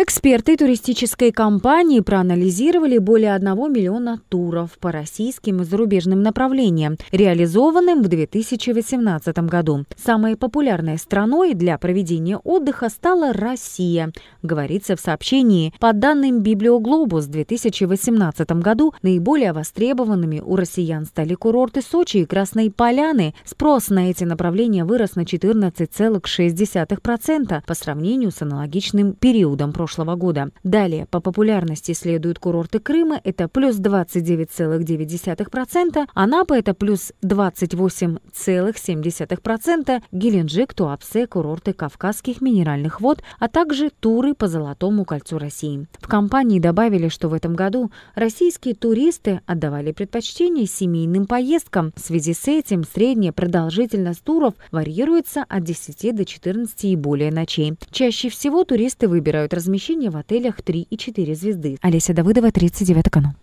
Эксперты туристической компании проанализировали более 1 миллиона туров по российским и зарубежным направлениям, реализованным в 2018 году. Самой популярной страной для проведения отдыха стала Россия, говорится в сообщении. По данным Библиоглобус, в 2018 году наиболее востребованными у россиян стали курорты Сочи и Красной Поляны. Спрос на эти направления вырос на 14,6% по сравнению с аналогичным периодом прошлого прошлого года. Далее по популярности следуют курорты Крыма, это плюс 29,9%, Анапа это плюс 28,7%, Геленджик, Туапсе, курорты Кавказских минеральных вод, а также туры по Золотому кольцу России. В компании добавили, что в этом году российские туристы отдавали предпочтение семейным поездкам. В связи с этим средняя продолжительность туров варьируется от 10 до 14 и более ночей. Чаще всего туристы выбирают размещение Размещение в отелях 3 и 4 звезды. Олеся Давыдова, 39 эконом.